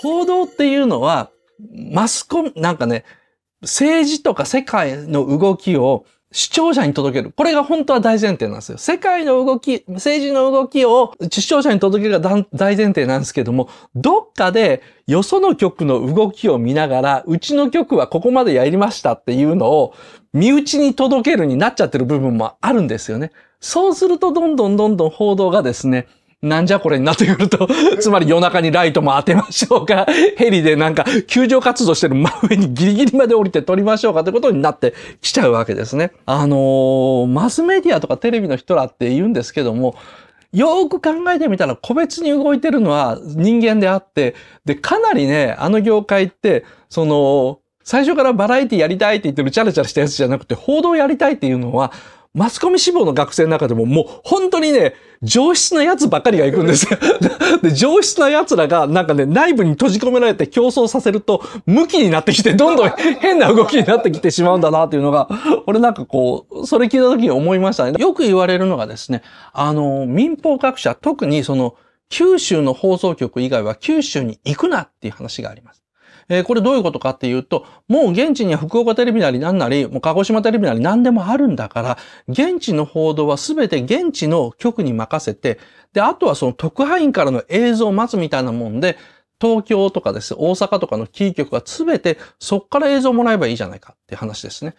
報道っていうのは、マスコミ、なんかね、政治とか世界の動きを視聴者に届ける。これが本当は大前提なんですよ。世界の動き、政治の動きを視聴者に届けるが大前提なんですけども、どっかでよその局の動きを見ながら、うちの局はここまでやりましたっていうのを、身内に届けるになっちゃってる部分もあるんですよね。そうするとどんどんどんどん報道がですね、なんじゃこれになってくると、つまり夜中にライトも当てましょうか、ヘリでなんか救助活動してる真上にギリギリまで降りて撮りましょうかってことになってきちゃうわけですね。あのー、マスメディアとかテレビの人らって言うんですけども、よく考えてみたら個別に動いてるのは人間であって、で、かなりね、あの業界って、その、最初からバラエティやりたいって言ってるチャラチャラしたやつじゃなくて、報道やりたいっていうのは、マスコミ志望の学生の中でももう本当にね、上質なやつばかりが行くんですよ。で、上質な奴らがなんかね、内部に閉じ込められて競争させると、無気になってきて、どんどん変な動きになってきてしまうんだなっていうのが、俺なんかこう、それ聞いた時に思いましたね。よく言われるのがですね、あの、民放各社、特にその、九州の放送局以外は九州に行くなっていう話があります。えー、これどういうことかっていうと、もう現地には福岡テレビなり何なり、もう鹿児島テレビなり何でもあるんだから、現地の報道は全て現地の局に任せて、で、あとはその特派員からの映像を待つみたいなもんで、東京とかです、大阪とかのキー局は全てそっから映像をもらえばいいじゃないかっていう話ですね。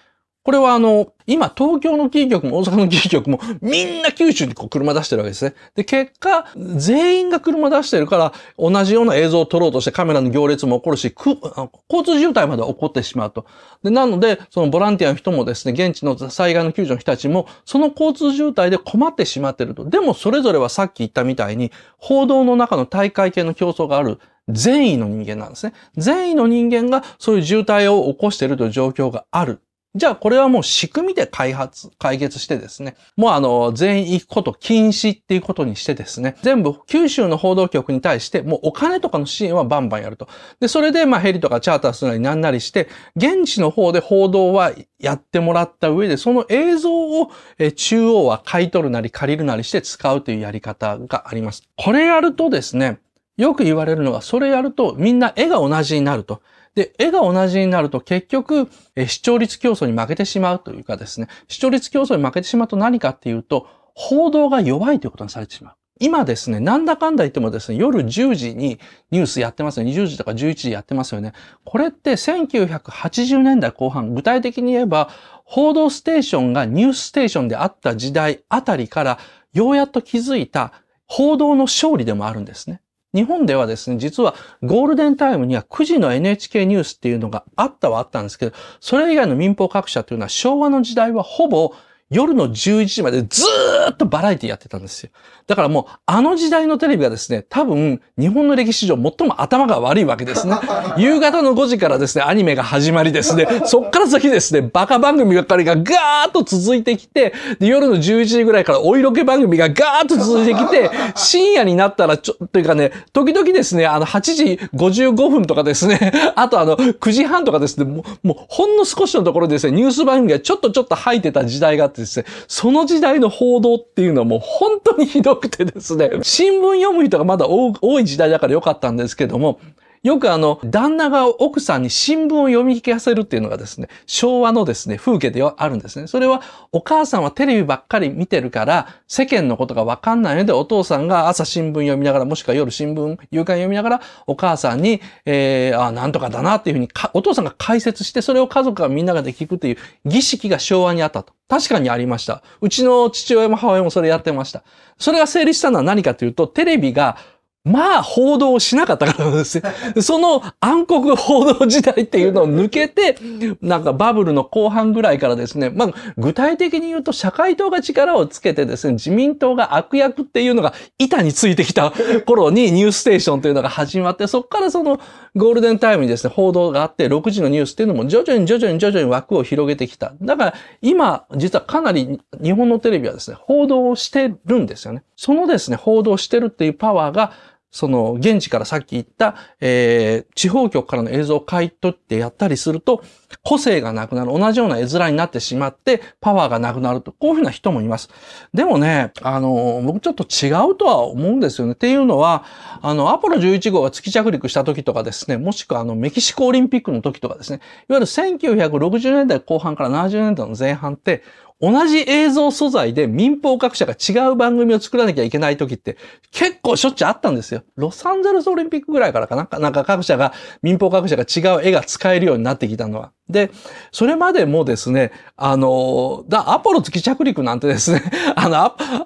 これはあの、今東京のキー局も大阪のキー局もみんな九州にこう車出してるわけですね。で、結果、全員が車出してるから同じような映像を撮ろうとしてカメラの行列も起こるし、交通渋滞まで起こってしまうと。で、なので、そのボランティアの人もですね、現地の災害の救助の人たちもその交通渋滞で困ってしまってると。でもそれぞれはさっき言ったみたいに報道の中の大会系の競争がある。善意の人間なんですね。善意の人間がそういう渋滞を起こしているという状況がある。じゃあこれはもう仕組みで開発、解決してですね、もうあの、全員行くこと禁止っていうことにしてですね、全部九州の報道局に対してもうお金とかの支援はバンバンやると。で、それでまあヘリとかチャーターするなりなんなりして、現地の方で報道はやってもらった上で、その映像を中央は買い取るなり借りるなりして使うというやり方があります。これやるとですね、よく言われるのは、それやるとみんな絵が同じになると。で、絵が同じになると結局、視聴率競争に負けてしまうというかですね、視聴率競争に負けてしまうと何かっていうと、報道が弱いということにされてしまう。今ですね、なんだかんだ言ってもですね、夜10時にニュースやってますよね。20時とか11時やってますよね。これって1980年代後半、具体的に言えば、報道ステーションがニュースステーションであった時代あたりから、ようやっと気づいた報道の勝利でもあるんですね。日本ではですね、実はゴールデンタイムには9時の NHK ニュースっていうのがあったはあったんですけど、それ以外の民放各社というのは昭和の時代はほぼ夜の11時までずーっとバラエティやってたんですよ。だからもう、あの時代のテレビはですね、多分、日本の歴史上最も頭が悪いわけですね。夕方の5時からですね、アニメが始まりですね、そっから先ですね、バカ番組ばっかりがガーッと続いてきて、で夜の11時ぐらいからお色気番組がガーッと続いてきて、深夜になったら、ちょ、というかね、時々ですね、あの、8時55分とかですね、あとあの、9時半とかですね、もう、もうほんの少しのところでですね、ニュース番組がちょっとちょっと入ってた時代があって、ですね、その時代の報道っていうのはもう本当にひどくてですね、新聞読む人がまだ多い時代だから良かったんですけども、よくあの、旦那が奥さんに新聞を読み聞かせるっていうのがですね、昭和のですね、風景ではあるんですね。それは、お母さんはテレビばっかり見てるから、世間のことがわかんないので、お父さんが朝新聞読みながら、もしくは夜新聞、夕刊読みながら、お母さんに、えー、あ、なんとかだなっていうふうにお父さんが解説して、それを家族がみんながで聞くっていう儀式が昭和にあったと。確かにありました。うちの父親も母親もそれやってました。それが成立したのは何かというと、テレビがまあ報道しなかったからなんですよ。その暗黒報道時代っていうのを抜けて、なんかバブルの後半ぐらいからですね、まあ具体的に言うと社会党が力をつけてですね、自民党が悪役っていうのが板についてきた頃に ニュースステーションというのが始まって、そこからそのゴールデンタイムにですね、報道があって、6時のニュースっていうのも徐々に徐々に徐々に枠を広げてきた。だから今、実はかなり日本のテレビはですね、報道をしてるんですよね。そのですね、報道してるっていうパワーが、その現地からさっき言った、えー、地方局からの映像を買い取ってやったりすると、個性がなくなる、同じような絵面になってしまって、パワーがなくなると、こういうふうな人もいます。でもね、あの、僕ちょっと違うとは思うんですよね。っていうのは、あの、アポロ11号が月着陸した時とかですね、もしくはあの、メキシコオリンピックの時とかですね、いわゆる1960年代後半から70年代の前半って、同じ映像素材で民放各社が違う番組を作らなきゃいけない時って結構しょっちゅうあったんですよ。ロサンゼルスオリンピックぐらいからかななんか各社が、民放各社が違う絵が使えるようになってきたのは。で、それまでもですね、あの、だ、アポロ月着陸なんてですね、あの、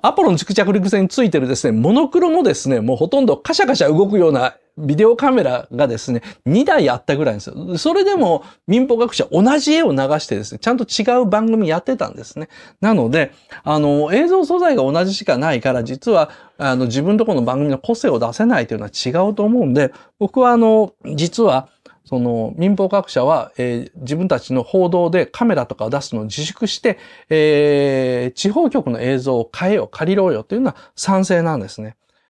アポロの月着陸船についてるですね、モノクロもですね、もうほとんどカシャカシャ動くようなビデオカメラがですね、2台あったぐらいですよ。それでも民法学者同じ絵を流してですね、ちゃんと違う番組やってたんですね。なので、あの、映像素材が同じしかないから、実は、あの、自分とこの番組の個性を出せないというのは違うと思うんで、僕はあの、実は、その民放各社は、えー、自分たちの報道でカメラとかを出すのを自粛して、えー、地方局の映像を変えよう、借りろうよというのは賛成なんですね。